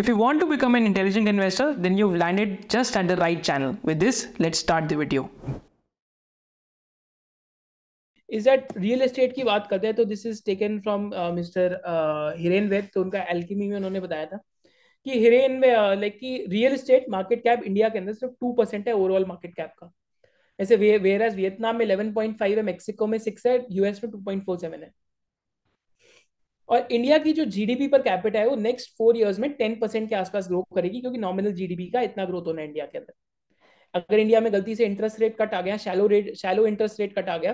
If you want to become an intelligent investor, then you've landed just at the right channel. With this, let's start the video. Is that real estate की बात करते हैं तो this is taken from mister Hiren Ved तो उनका एल्कीमी में उन्होंने बताया था कि हिरेन में लाइक uh, कि real estate market cap India के अंदर सिर्फ टू परसेंट है ओवरऑल मार्केट कैप का ऐसे वेयर एज वियतनाम में इलेवन पॉइंट फाइव है मेक्सिको में सिक्स है यूएस में टू पॉइंट फोर सेवन है और इंडिया की जो जीडीपी पर कैपिटा है वो नेक्स्ट फोर ईयर्स में टेन परसेंट के आसपास ग्रो करेगी क्योंकि नॉमिनल जीडीपी का इतना ग्रोथ होना है इंडिया के अंदर अगर इंडिया में गलती से इंटरेस्ट रेट कट आ गया shallow rate shallow interest rate cut आ गया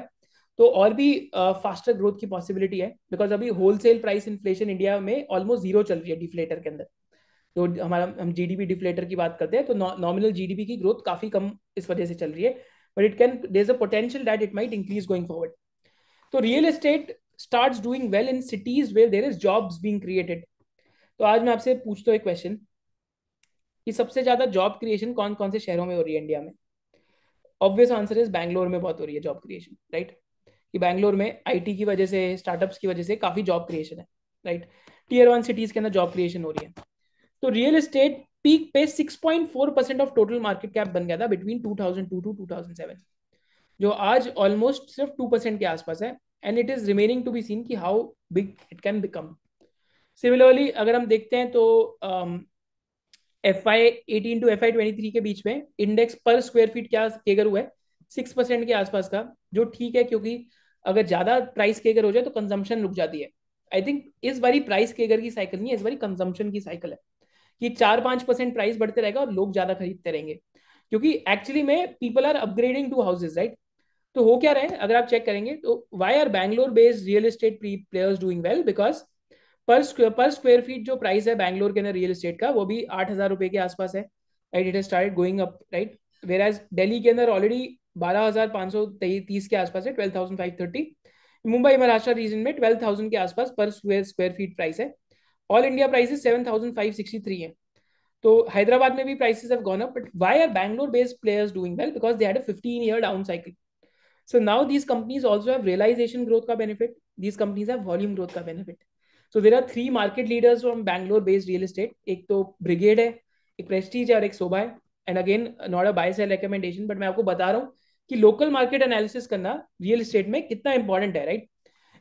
तो और भी फास्टर uh, ग्रोथ की पॉसिबिलिटी है बिकॉज अभी होलसेल प्राइस इन्फ्लेशन इंडिया में ऑलमोस्ट जीरो चल रही है डिफ्लेटर के अंदर जो तो हमारा हम जीडीपी डिफ्लेटर की बात करते हैं तो नॉमिनल जीडीपी की ग्रोथ काफी कम इस वजह से चल रही है but it can there a potential that it might increase going forward तो real estate starts doing well in cities where there is jobs being created तो आज मैं आपसे पूछता हूँ एक क्वेश्चन कि सबसे ज्यादा जॉब क्रिएशन कौन कौन से शहरों में हो रही है इंडिया में ऑब्वियस आंसर इज बैंगलोर में बहुत हो रही है जॉब क्रिएशन राइट कि बैंगलोर में आईटी की वजह से स्टार्टअप्स की वजह से काफी जॉब क्रिएशन है राइट टीयर वन सिटीज के अंदर जॉब क्रिएशन हो रही है तो रियल एस्टेट पीक पे 6.4 percent of total market cap बन गया था बिटवीन 2002 टू 2007 जो आज ऑलमोस्ट सिर्फ 2 परसेंट के आसपास है and it is remaining to be seen की how big it can become similarly अगर हम देखते हैं तो F I eighteen to F I twenty three के बीच में इंडेक्स पर स्क्वायर फीट क्या केगर हुआ है सिक्स परसेंट के आसपास का जो ठीक है क्योंकि अगर ज्यादा प्राइस केगर हो जाए तो कंजम्पशन रुक जाती है आई थिंक इस बारी प्राइस केगर की साइकिल नहीं है इस बारी कंजम्पशन की साइकिल है कि चार पांच परसेंट प्राइस बढ़ते रहेगा और लोग ज्यादा खरीदते रहेंगे क्योंकि एक्चुअली में people are upgrading to houses right तो हो क्या रहे हैं अगर आप चेक करेंगे तो why are Bangalore based real estate players doing well because per per square feet जो प्राइस है बैंगलोर के अंदर रियल स्टेट का वो भी आठ हजार रुपए के आसपास है right it started going up right whereas Delhi के अंदर ऑलरेडी बारह हजार पांच सौ तीस के आसपास है twelve thousand five thirty Mumbai Maharashtra region में ट्वेल्व थाउजेंड के आसपास per square square feet price है all India prices seven thousand five sixty three है तो हैदराबाद में भी prices have gone up but why are Bangalore based players doing well because they had a 15 year down cycle So now these companies also have realization growth ka benefit. These companies have volume growth ka benefit. So there are three market leaders from Bangalore-based real estate. एक तो brigade है एक Prestige है और एक सोबा है and again not a buy sell recommendation but मैं आपको बता रहा हूँ कि लोकल मार्केट एनालिसिस करना रियल इस्टेट में कितना इंपॉर्टेंट है राइट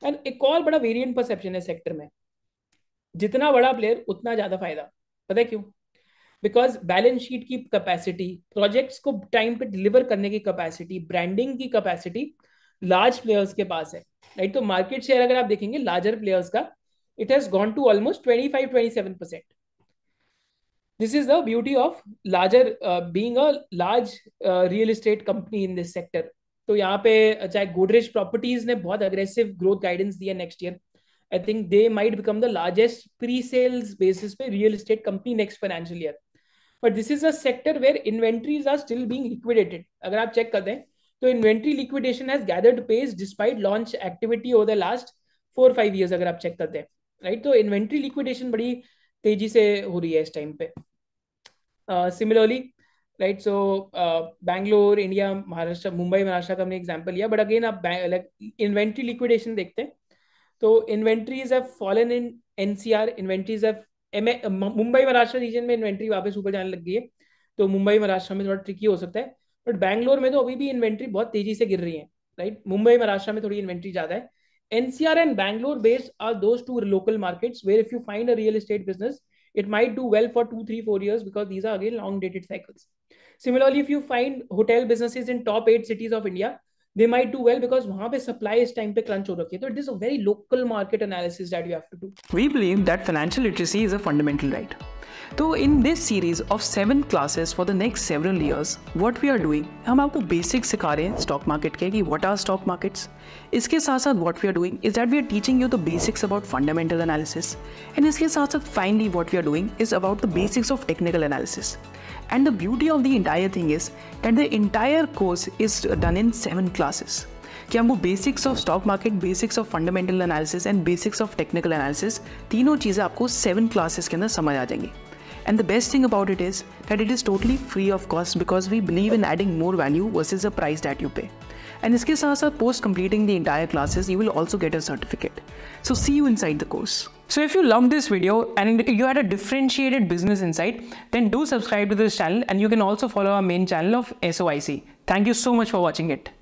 एंड एक और बड़ा वेरिएंट परसेप्शन है सेक्टर में जितना बड़ा प्लेयर उतना ज्यादा फायदा पता है क्यों बिकॉज बैलेंस शीट की कैपेसिटी प्रोजेक्ट्स को टाइम पे डिलीवर करने की कैपेसिटी ब्रांडिंग की कैपेसिटी लार्ज प्लेयर्स के पास है राइट तो मार्केट शेयर अगर आप देखेंगे लार्जर प्लेयर्स का it has gone to almost twenty five twenty seven percent this is the beauty of larger uh, being a large uh, real estate company in this sector तो यहाँ पे uh, चाहे Godrej properties ने बहुत aggressive growth guidance दिया next year I think they might become the largest pre sales basis पे real estate company next financial year but this is a sector where inventories are still being liquidated अगर आप check कर दें तो inventory liquidation has gathered pace despite launch activity over the last four five years अगर आप check करते हैं right तो इन्वेंट्री लिक्विडेशन बड़ी तेजी से हो रही है इस टाइम पे similarly right so Bangalore India Maharashtra Mumbai Maharashtra का हमने एग्जाम्पल लिया बट अगेन आप लाइक इन्वेंट्री लिक्विडेशन देखते हैं तो inventories have fallen in NCR inventories have Mumbai Maharashtra region में इन्वेंट्री वापस ऊपर जाने लग गई है तो मुंबई महाराष्ट्र में थोड़ा ट्रिकी हो सकता है बट बैंगलोर में तो अभी भी इन्वेंट्री बहुत तेजी से गिर रही है राइट मुंबई महाराष्ट्र में थोड़ी इन्वेंट्री ज्यादा है NCR and Bangalore based are दो local markets where if you find a real state business it might do well for two three four years because these are again long dated cycles similarly if you find hotel business in top eight cities of India they might do well because wahan pe supply is time pe crunch ho rakhi so it is a very local market analysis that you have to do we believe that financial literacy is a fundamental right तो in this series of seven classes for the next several years what we are doing हम आपको basic सिखा रहे हैं stock market के कि what are stock markets इसके साथ साथ what we are doing is that we are teaching you the basics about fundamental analysis and इसके साथ साथ finally what we are doing is about the basics of technical analysis and the beauty of the entire thing is that the entire course is done in seven classes कि हम वो basics of stock market basics of fundamental analysis and basics of technical analysis तीनों चीज़ें आपको seven classes के अंदर समझ आ जाएंगी And the best thing about it is that it is totally free of cost because we believe in adding more value versus the price that you pay. And इसके साथ साथ post completing the entire classes, you will also get a certificate. So see you inside the course. So if you loved this video and you had a differentiated business insight, then do subscribe to this channel and you can also follow our main channel of SOIC. Thank you so much for watching it.